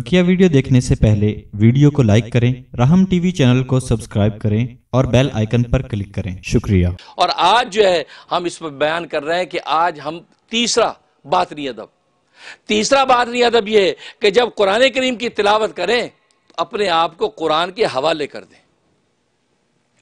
बकिया वीडियो देखने से पहले वीडियो को लाइक करें राहम टीवी चैनल को सब्सक्राइब करें और बेल आइकन पर क्लिक करें शुक्रिया और आज जो है हम इस पर बयान कर रहे हैं कि आज हम तीसरा नहीं अदब तीसरा नहीं अदब यह है कि जब कुरान करीम की तिलावत करें तो अपने आप को कुरान के हवाले कर दें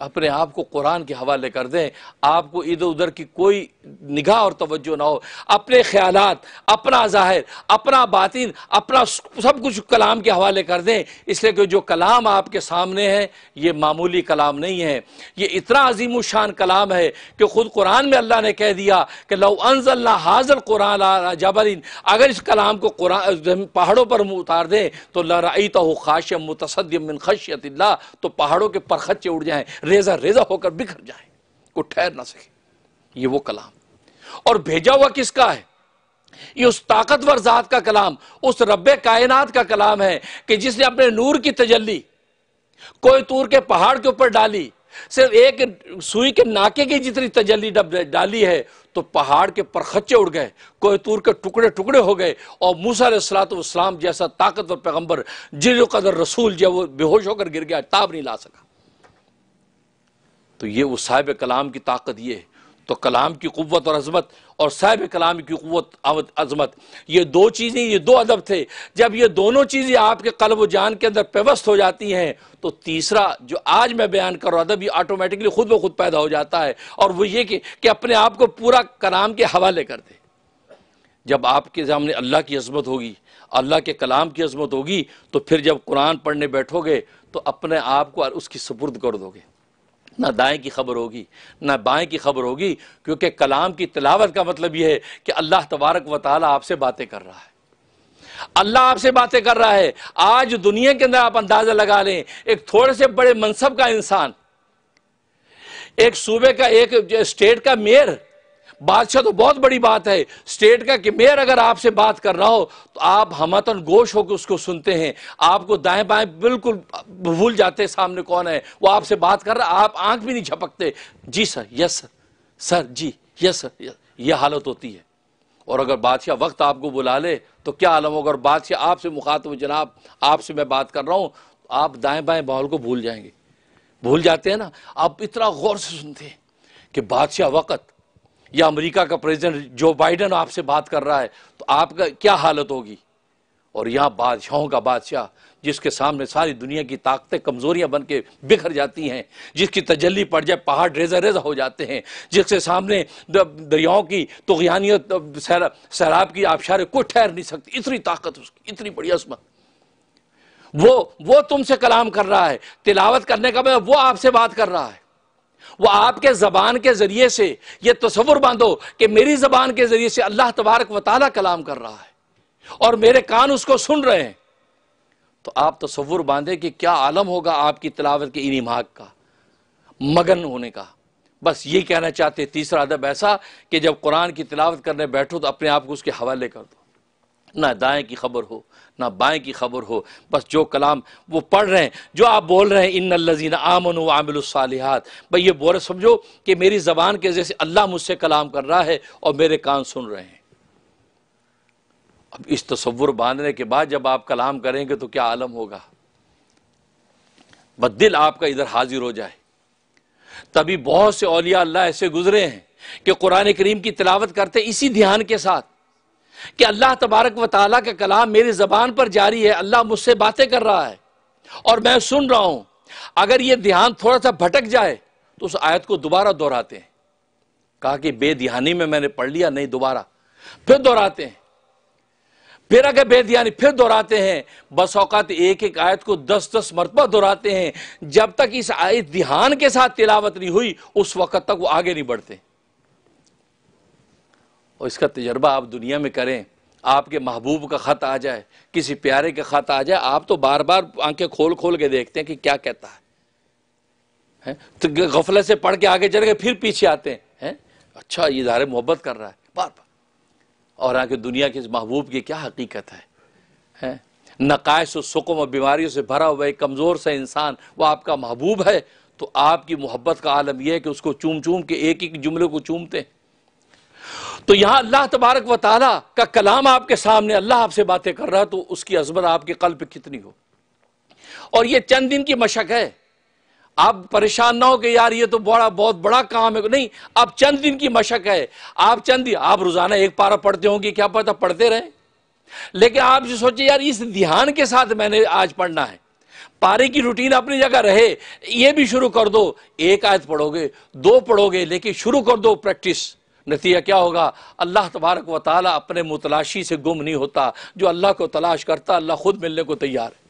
अपने आप को कुरान के हवाले कर दें आपको इधर उधर की कोई निगाह और तवज्जो ना हो अपने ख्याल अपना ज़ाहिर अपना बातिन अपना सब कुछ कलाम के हवाले कर दें इसलिए कि जो कलाम आपके सामने है ये मामूली कलाम नहीं है ये इतना अजीम शान कलाम है कि ख़ुद कुरान में अल्लाह ने कह दिया कि लो अनजल हाजल कुरान जबरिन अगर इस कलाम को पहाड़ों पर उतार दें तो लराई तो खाशम मुतसदम खशियत तो पहाड़ों के परखच्चे उड़ जाएँ रेजा रेजा होकर बिखर जाए को ठहर ना सके ये वो कलाम और भेजा हुआ किसका है ये उस ताकतवर जात का कलाम उस रब्बे कायनात का कलाम है कि जिसने अपने नूर की तजल्ली कोई तूर के पहाड़ के ऊपर डाली सिर्फ एक सुई के नाके की जितनी तजल्ली डाली है तो पहाड़ के परखच्चे उड़ गए कोई तूर के टुकड़े टुकड़े हो गए और मूसा सलातम जैसा ताकतवर पैगम्बर जिर कदर रसूल जब वो बेहोश होकर गिर गया ताब नहीं ला सका तो ये वो साहिब कलाम की ताकत ये है तो कलाम की क़वत और अजमत और साहिब कलाम की क़वत अजमत ये दो चीज़ें ये दो अदब थे जब ये दोनों चीज़ें आपके कलब जान के अंदर पेवस्त हो जाती हैं तो तीसरा जो आज मैं बयान कर रहा अदब ये ऑटोमेटिकली खुद ब खुद पैदा हो जाता है और वो ये कि, कि अपने आप को पूरा कलाम के हवाले कर दे जब आपके सामने अल्लाह की अजमत होगी अल्लाह के कलाम की अजमत होगी तो फिर जब कुरान पढ़ने बैठोगे तो अपने आप को उसकी सपुर्द कर दोगे ना दाएं की खबर होगी ना बाएं की खबर होगी क्योंकि कलाम की तलावत का मतलब यह है कि अल्लाह तबारक व ताली आपसे बातें कर रहा है अल्लाह आपसे बातें कर रहा है आज दुनिया के अंदर आप अंदाज़ा लगा लें एक थोड़े से बड़े मनसब का इंसान एक सूबे का एक स्टेट का मेयर बादशाह तो बहुत बड़ी बात है स्टेट का कि मेयर अगर आपसे बात कर रहा हो तो आप हमतन गोश होकर उसको सुनते हैं आपको दाएं बाएं बिल्कुल भूल जाते हैं सामने कौन है वो आपसे बात कर रहा आप आंख भी नहीं झपकते जी सर यस सर सर जी यस सर यस, यह हालत होती है और अगर बादशाह वक्त आपको बुला ले तो क्या आलम होगा और बादशाह आपसे मुखातब जनाब आपसे मैं बात कर रहा हूँ तो आप दाएं बाएं माहौल को भूल जाएंगे भूल जाते हैं ना आप इतना गौर से सुनते हैं कि बादशाह वक़्त या अमेरिका का प्रेसिडेंट जो बाइडन आपसे बात कर रहा है तो आपका क्या हालत होगी और यहाँ बादशाहों का बादशाह जिसके सामने सारी दुनिया की ताकतें कमजोरियां बन के बिखर जाती हैं जिसकी तजली पड़ जाए पहाड़ रेजा रेजा हो जाते हैं जिसके सामने दरियाओं की तो सैराब की आबशारे कोई ठहर नहीं सकती इतनी ताकत उसकी इतनी बड़ी असमत वो वो तुमसे कलाम कर रहा है तिलावत करने का मैं वो आपसे बात कर रहा है वो आपके ज़बान के ज़रिए से ये तस्वुर बांधो कि मेरी ज़बान के ज़रिए से अल्लाह तबारक व कलाम कर रहा है और मेरे कान उसको सुन रहे हैं तो आप तस्वुर बांधे कि क्या आलम होगा आपकी तलावत के इन का मगन होने का बस ये कहना चाहते तीसरा अदब ऐसा कि जब कुरान की तिलावत करने बैठो तो अपने आप को उसके हवाले कर दो ना दाएं की खबर हो ना बाएं की खबर हो बस जो कलाम वो पढ़ रहे हैं जो आप बोल रहे हैं इन लजीन आमन आमिलसालिहात भाई ये बोल समझो कि मेरी ज़बान के जैसे अल्लाह मुझसे कलाम कर रहा है और मेरे कान सुन रहे हैं अब इस तस्वुर बांधने के बाद जब आप कलाम करेंगे तो क्या आलम होगा बद दिल आपका इधर हाजिर हो जाए तभी बहुत से अलिया अल्लाह ऐसे गुजरे हैं कि कुरान करीम की तिलावत करते इसी ध्यान के साथ कि अल्लाह तबारक व ताला का कलाम मेरी ज़बान पर जारी है अल्लाह मुझसे बातें कर रहा है और मैं सुन रहा हूं अगर ये ध्यान थोड़ा सा भटक जाए तो उस आयत को दोबारा दोहराते हैं कहा कि बेध्यानी में मैंने पढ़ लिया नहीं दोबारा फिर दोहराते हैं फिर अगर बेध्यानी फिर दोहराते हैं बस औकात एक एक आयत को दस दस मरतबा दोहराते हैं जब तक इस आयत ध्यान के साथ तिलावत नहीं हुई उस वक्त तक वो आगे नहीं बढ़ते और इसका तजर्बा आप दुनिया में करें आपके महबूब का ख़त आ जाए किसी प्यारे का ख़त आ जाए आप तो बार बार आंखें खोल खोल के देखते हैं कि क्या कहता है, है? तो गफलत से पढ़ के आगे चल के फिर पीछे आते हैं है? अच्छा ये दारे मोहब्बत कर रहा है बार बार और आके दुनिया के इस महबूब की क्या हकीकत है, है? नकायश सुकम और बीमारियों से भरा हुआ एक कमज़ोर सा इंसान वह आपका महबूब है तो आपकी मोहब्बत का आलम यह है कि उसको चूम चूम के एक एक जुमले को चूमते हैं तो यहां अल्लाह तबारक व ताली का कलाम आपके सामने अल्लाह आपसे बातें कर रहा है तो उसकी अजमत आपके कल पर कितनी हो और ये चंद दिन की मशक है आप परेशान ना हो कि यार ये तो बड़ा बहुत बड़ा काम है नहीं आप चंद दिन की मशक है आप चंद दिन आप रोज़ाना एक पारा पढ़ते होंगे क्या पता पढ़ते रहे लेकिन आप जो सोचे यार इस ध्यान के साथ मैंने आज पढ़ना है पारे की रूटीन अपनी जगह रहे ये भी शुरू कर दो एक आयत पढ़ोगे दो पढ़ोगे लेकिन शुरू कर दो प्रैक्टिस नतीजा क्या होगा अल्लाह तबारक व ताली अपने मुतलाशी से गुम नहीं होता जो अल्लाह को तलाश करता अल्लाह खुद मिलने को तैयार है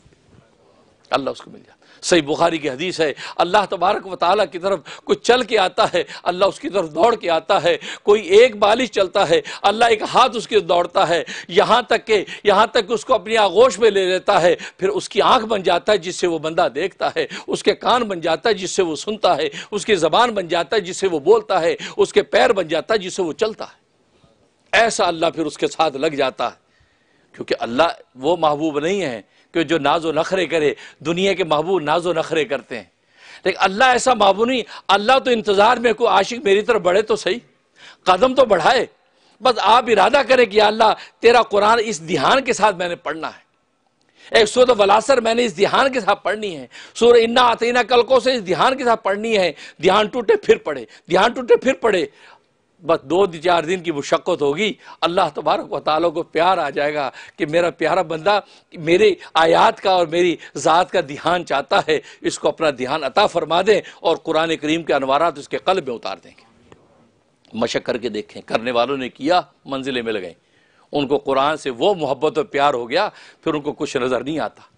अल्लाह उसको मिल जाता सही बुखारी की हदीस है अल्लाह तबारक व ताली की तरफ कोई चल के आता है अल्लाह उसकी तरफ दौड़ के आता है कोई एक बालिश चलता है अल्लाह एक हाथ उसके दौड़ता है यहाँ तक के यहाँ तक उसको अपनी आगोश में ले लेता है फिर उसकी आँख बन जाता है जिससे वो बंदा देखता है उसके कान बन जाता है जिससे वो सुनता है उसकी ज़बान बन जाता है जिससे वो बोलता है उसके पैर बन जाता है जिससे वो चलता है ऐसा अल्लाह फिर उसके साथ लग जाता है क्योंकि अल्लाह वो महबूब नहीं है कि जो नाजो नखरे करे दुनिया के महबूब नाजो नखरे करते हैं लेकिन अल्लाह ऐसा महबू नहीं अल्लाह तो इंतज़ार में को आशिक मेरी तरफ बढ़े तो सही कदम तो बढ़ाए बस आप इरादा करें कि अल्लाह तेरा कुरान इस ध्यान के साथ मैंने पढ़ना है एक सूरत वलासर मैंने इस ध्यान के साथ पढ़नी है सूर इन्ना आतना कलकों से इस ध्यान के साथ पढ़नी है ध्यान टूटे फिर पढ़े ध्यान टूटे फिर पढ़े बस दो चार दिन की मुशक्क़त होगी अल्लाह तबारक व को प्यार आ जाएगा कि मेरा प्यारा बंदा मेरे आयात का और मेरी ज़ात का ध्यान चाहता है इसको अपना ध्यान अता फरमा दें और कुरान करीम के अनवारात उसके कल्ब में उतार देंगे मशक करके देखें करने वालों ने किया मंजिले में गई उनको कुरान से वो मोहब्बत और प्यार हो गया फिर उनको कुछ नज़र नहीं आता